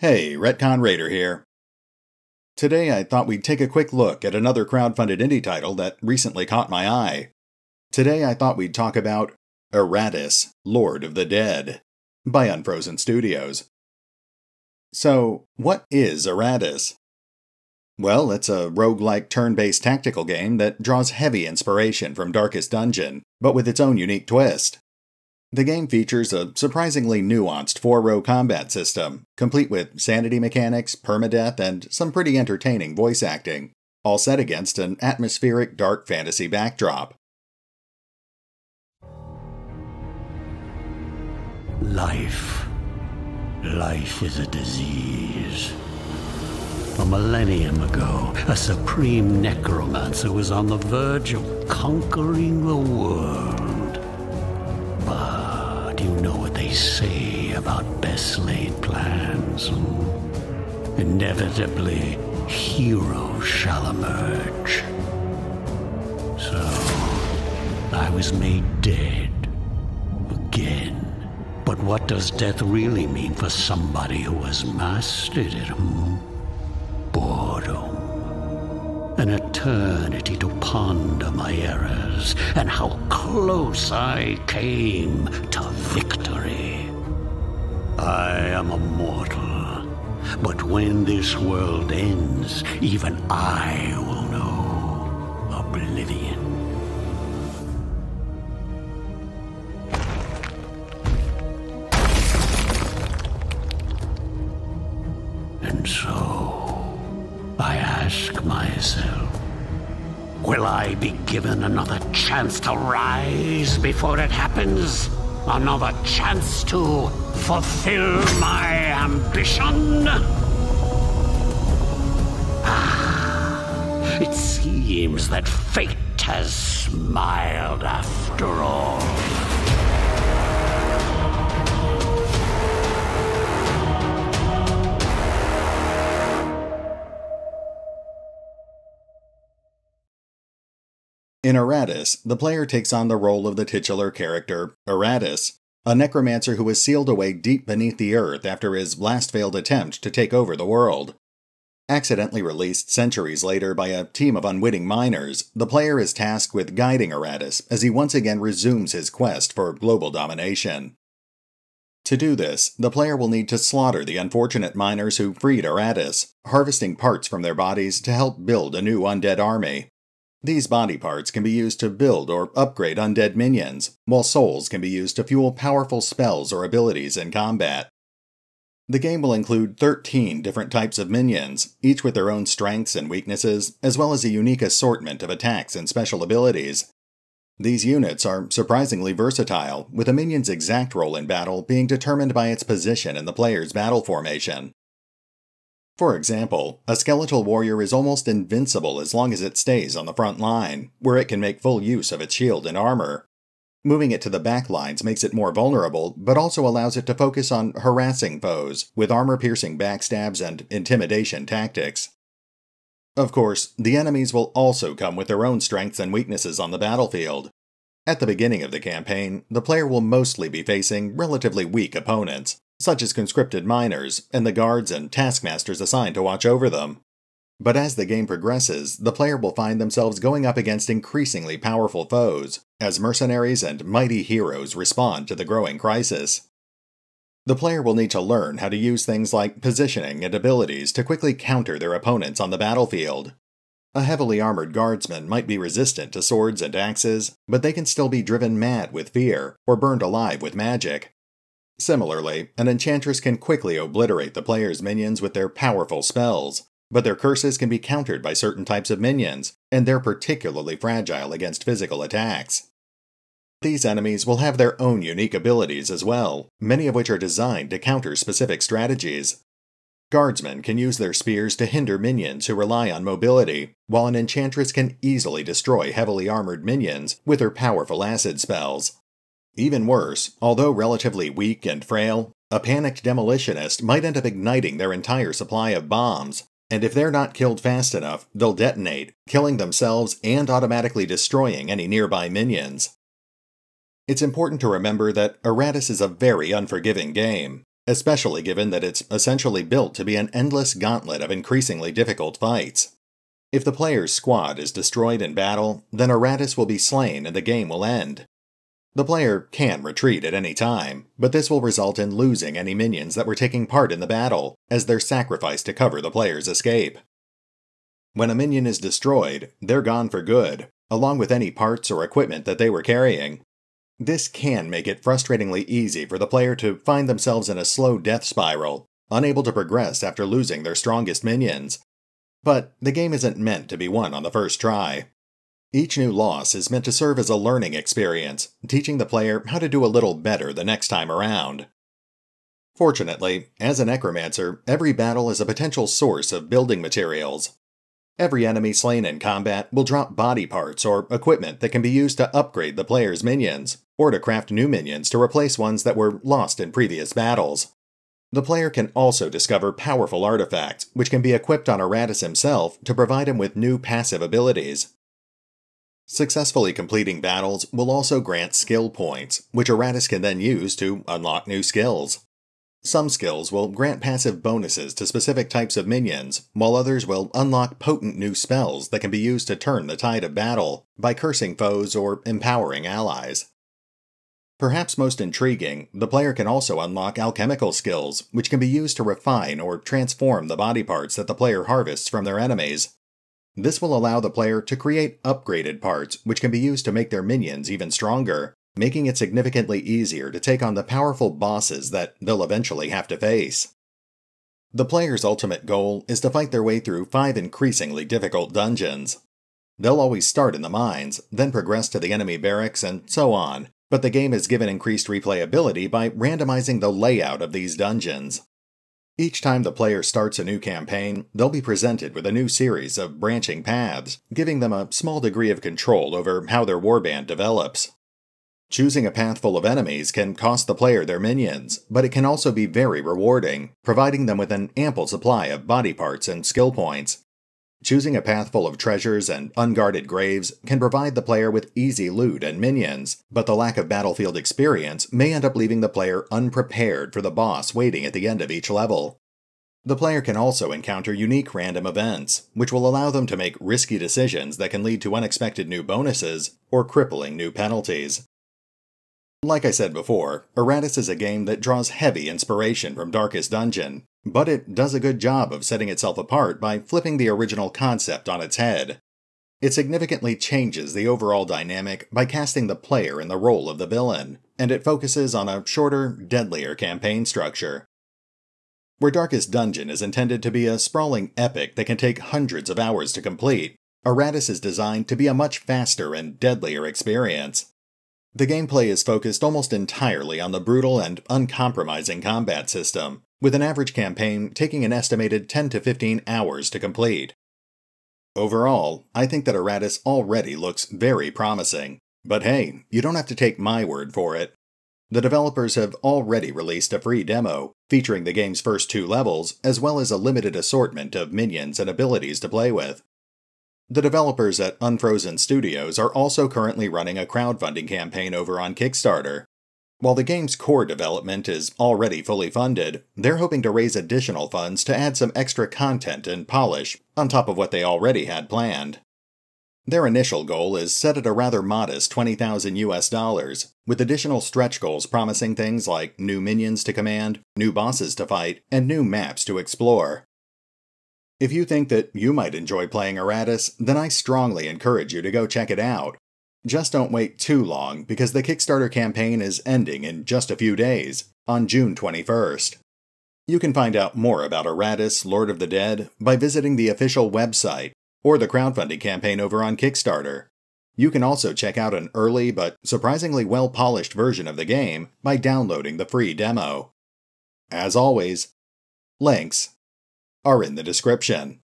Hey, Retcon Raider here. Today I thought we'd take a quick look at another crowdfunded indie title that recently caught my eye. Today I thought we'd talk about Eratus, Lord of the Dead, by Unfrozen Studios. So, what is Eratus? Well, it's a roguelike turn based tactical game that draws heavy inspiration from Darkest Dungeon, but with its own unique twist. The game features a surprisingly nuanced four row combat system, complete with sanity mechanics, permadeath, and some pretty entertaining voice acting, all set against an atmospheric dark fantasy backdrop. Life. Life is a disease. A millennium ago, a supreme necromancer was on the verge of conquering the world say about best laid plans. Inevitably, heroes shall emerge. So, I was made dead again. But what does death really mean for somebody who has mastered it? Hmm? Boy an eternity to ponder my errors and how close I came to victory. I am a mortal, but when this world ends, even I will know oblivion. And so. I ask myself, will I be given another chance to rise before it happens? Another chance to fulfill my ambition? Ah, it seems that fate has smiled after all. In Aratus, the player takes on the role of the titular character, Aratus, a necromancer who is sealed away deep beneath the earth after his last failed attempt to take over the world. Accidentally released centuries later by a team of unwitting miners, the player is tasked with guiding Aratus as he once again resumes his quest for global domination. To do this, the player will need to slaughter the unfortunate miners who freed Aratus, harvesting parts from their bodies to help build a new undead army, these body parts can be used to build or upgrade undead minions, while souls can be used to fuel powerful spells or abilities in combat. The game will include 13 different types of minions, each with their own strengths and weaknesses, as well as a unique assortment of attacks and special abilities. These units are surprisingly versatile, with a minion's exact role in battle being determined by its position in the player's battle formation. For example, a skeletal warrior is almost invincible as long as it stays on the front line, where it can make full use of its shield and armor. Moving it to the back lines makes it more vulnerable, but also allows it to focus on harassing foes, with armor-piercing backstabs and intimidation tactics. Of course, the enemies will also come with their own strengths and weaknesses on the battlefield. At the beginning of the campaign, the player will mostly be facing relatively weak opponents, such as conscripted miners and the guards and taskmasters assigned to watch over them. But as the game progresses, the player will find themselves going up against increasingly powerful foes, as mercenaries and mighty heroes respond to the growing crisis. The player will need to learn how to use things like positioning and abilities to quickly counter their opponents on the battlefield. A heavily armored guardsman might be resistant to swords and axes, but they can still be driven mad with fear or burned alive with magic, Similarly, an enchantress can quickly obliterate the player's minions with their powerful spells, but their curses can be countered by certain types of minions, and they're particularly fragile against physical attacks. These enemies will have their own unique abilities as well, many of which are designed to counter specific strategies. Guardsmen can use their spears to hinder minions who rely on mobility, while an enchantress can easily destroy heavily armored minions with her powerful acid spells. Even worse, although relatively weak and frail, a panicked demolitionist might end up igniting their entire supply of bombs, and if they're not killed fast enough, they'll detonate, killing themselves and automatically destroying any nearby minions. It's important to remember that Erratus is a very unforgiving game, especially given that it's essentially built to be an endless gauntlet of increasingly difficult fights. If the player's squad is destroyed in battle, then Erratus will be slain and the game will end, the player can retreat at any time, but this will result in losing any minions that were taking part in the battle, as they're sacrificed to cover the player's escape. When a minion is destroyed, they're gone for good, along with any parts or equipment that they were carrying. This can make it frustratingly easy for the player to find themselves in a slow death spiral, unable to progress after losing their strongest minions. But the game isn't meant to be won on the first try, each new loss is meant to serve as a learning experience, teaching the player how to do a little better the next time around. Fortunately, as a necromancer, every battle is a potential source of building materials. Every enemy slain in combat will drop body parts or equipment that can be used to upgrade the player's minions, or to craft new minions to replace ones that were lost in previous battles. The player can also discover powerful artifacts, which can be equipped on Aratus himself to provide him with new passive abilities. Successfully completing battles will also grant skill points, which Aratus can then use to unlock new skills. Some skills will grant passive bonuses to specific types of minions, while others will unlock potent new spells that can be used to turn the tide of battle by cursing foes or empowering allies. Perhaps most intriguing, the player can also unlock alchemical skills, which can be used to refine or transform the body parts that the player harvests from their enemies. This will allow the player to create upgraded parts, which can be used to make their minions even stronger, making it significantly easier to take on the powerful bosses that they'll eventually have to face. The player's ultimate goal is to fight their way through five increasingly difficult dungeons. They'll always start in the mines, then progress to the enemy barracks, and so on, but the game is given increased replayability by randomizing the layout of these dungeons. Each time the player starts a new campaign, they'll be presented with a new series of branching paths, giving them a small degree of control over how their warband develops. Choosing a path full of enemies can cost the player their minions, but it can also be very rewarding, providing them with an ample supply of body parts and skill points. Choosing a path full of treasures and unguarded graves can provide the player with easy loot and minions, but the lack of battlefield experience may end up leaving the player unprepared for the boss waiting at the end of each level. The player can also encounter unique random events, which will allow them to make risky decisions that can lead to unexpected new bonuses or crippling new penalties. Like I said before, Erratus is a game that draws heavy inspiration from Darkest Dungeon, but it does a good job of setting itself apart by flipping the original concept on its head. It significantly changes the overall dynamic by casting the player in the role of the villain, and it focuses on a shorter, deadlier campaign structure. Where Darkest Dungeon is intended to be a sprawling epic that can take hundreds of hours to complete, Aratus is designed to be a much faster and deadlier experience. The gameplay is focused almost entirely on the brutal and uncompromising combat system, with an average campaign taking an estimated 10 to 15 hours to complete. Overall, I think that Aratus already looks very promising, but hey, you don't have to take my word for it. The developers have already released a free demo, featuring the game's first two levels, as well as a limited assortment of minions and abilities to play with. The developers at Unfrozen Studios are also currently running a crowdfunding campaign over on Kickstarter, while the game's core development is already fully funded, they're hoping to raise additional funds to add some extra content and polish on top of what they already had planned. Their initial goal is set at a rather modest 20,000 US dollars, with additional stretch goals promising things like new minions to command, new bosses to fight, and new maps to explore. If you think that you might enjoy playing Aratus, then I strongly encourage you to go check it out. Just don't wait too long, because the Kickstarter campaign is ending in just a few days, on June 21st. You can find out more about Aratus, Lord of the Dead, by visiting the official website or the crowdfunding campaign over on Kickstarter. You can also check out an early but surprisingly well polished version of the game by downloading the free demo. As always, links are in the description.